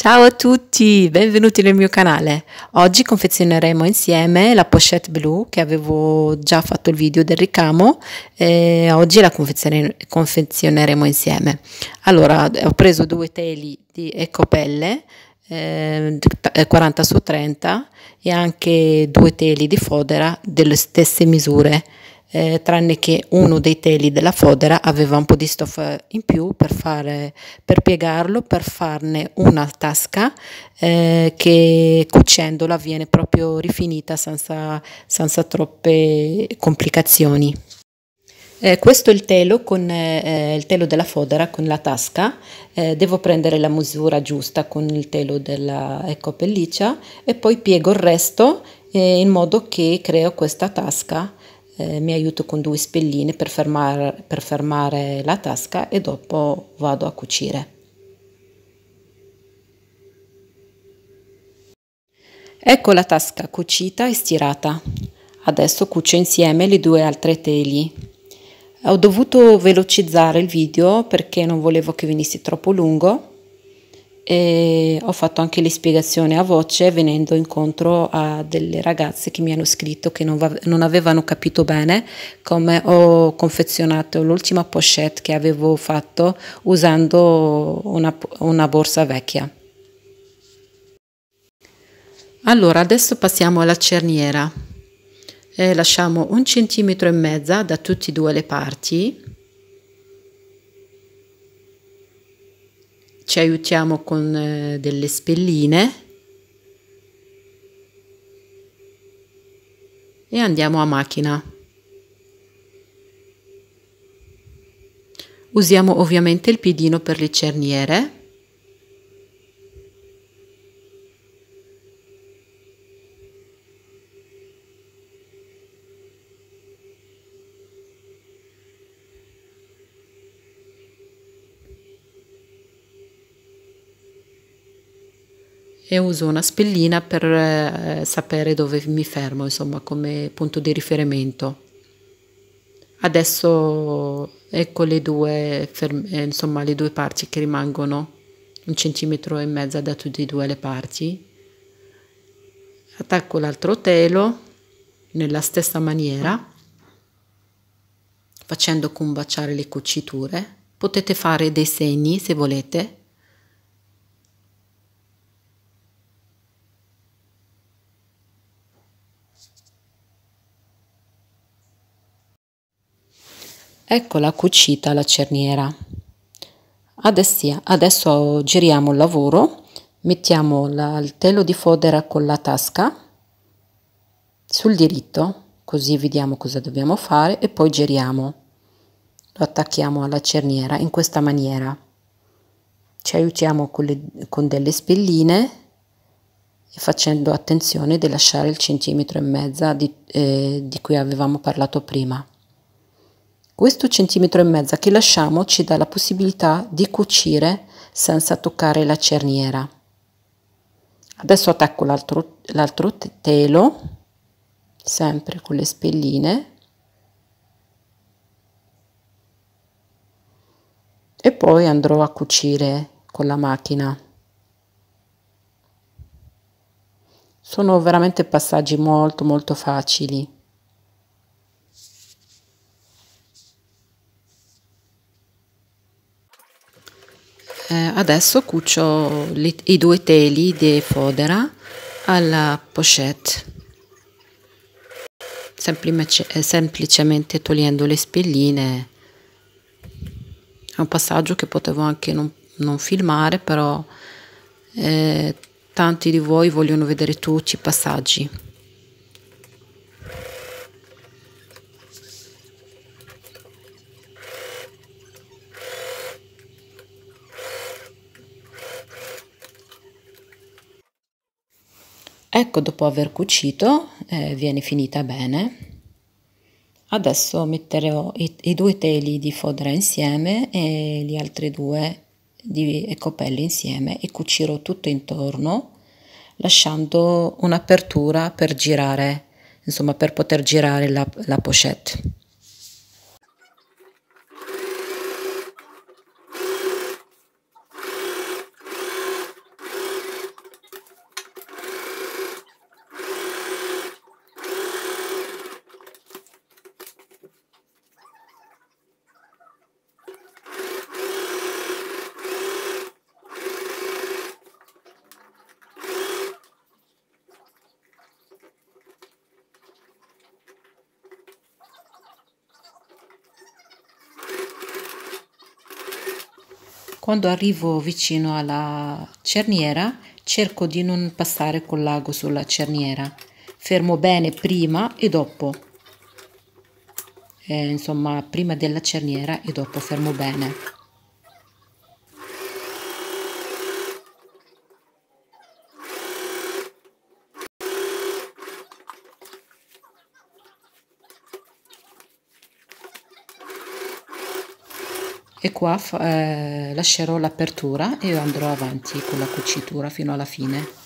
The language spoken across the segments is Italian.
Ciao a tutti, benvenuti nel mio canale. Oggi confezioneremo insieme la pochette blu che avevo già fatto il video del ricamo e oggi la confezioneremo insieme. Allora, ho preso due teli di ecopelle eh, 40 su 30 e anche due teli di fodera delle stesse misure eh, tranne che uno dei teli della fodera aveva un po' di stoffa eh, in più per, fare, per piegarlo, per farne una tasca eh, che cucendola viene proprio rifinita senza, senza troppe complicazioni. Eh, questo è il telo, con, eh, il telo della fodera con la tasca, eh, devo prendere la misura giusta con il telo della ecco, pelliccia e poi piego il resto eh, in modo che creo questa tasca eh, mi aiuto con due spelline per fermare, per fermare la tasca e dopo vado a cucire. Ecco la tasca cucita e stirata. Adesso cucio insieme le due altre teli. Ho dovuto velocizzare il video perché non volevo che venisse troppo lungo e ho fatto anche l'ispiegazione a voce venendo incontro a delle ragazze che mi hanno scritto che non, va, non avevano capito bene come ho confezionato l'ultima pochette che avevo fatto usando una, una borsa vecchia. Allora, adesso passiamo alla cerniera. Eh, lasciamo un centimetro e mezzo da tutte e due le parti ci aiutiamo con eh, delle spelline e andiamo a macchina. Usiamo ovviamente il piedino per le cerniere. e uso una spellina per eh, sapere dove mi fermo, insomma, come punto di riferimento. Adesso ecco le due, eh, insomma, le due parti che rimangono, un centimetro e mezzo da tutte e due le parti. Attacco l'altro telo nella stessa maniera, facendo combaciare le cuciture. Potete fare dei segni se volete Eccola cucita la cerniera. Adesso, adesso giriamo il lavoro, mettiamo la, il telo di fodera con la tasca sul diritto, così vediamo cosa dobbiamo fare e poi giriamo. Lo attacchiamo alla cerniera in questa maniera. Ci aiutiamo con, le, con delle spelline facendo attenzione di lasciare il centimetro e mezzo di, eh, di cui avevamo parlato prima. Questo centimetro e mezzo che lasciamo ci dà la possibilità di cucire senza toccare la cerniera. Adesso attacco l'altro telo, sempre con le spelline, e poi andrò a cucire con la macchina. Sono veramente passaggi molto molto facili. Eh, adesso cucio li, i due teli di fodera alla pochette semplice, eh, semplicemente togliendo le spelline è un passaggio che potevo anche non, non filmare però eh, tanti di voi vogliono vedere tutti i passaggi Ecco, dopo aver cucito, eh, viene finita bene. Adesso metterò i, i, due teli di fodera insieme e gli altri due di ecopelli insieme e cucirò tutto intorno lasciando un'apertura per girare, insomma per poter girare la, la pochette. Quando arrivo vicino alla cerniera, cerco di non passare col lago sulla cerniera. Fermo bene prima e dopo. Eh, insomma, prima della cerniera e dopo fermo bene. e qua eh, lascerò l'apertura e andrò avanti con la cucitura fino alla fine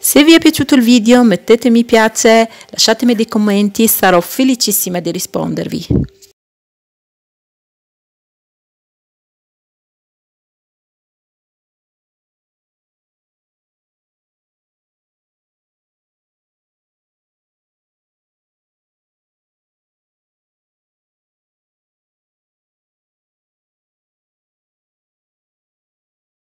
Se vi è piaciuto il video mettete mi piace, lasciatemi dei commenti, sarò felicissima di rispondervi.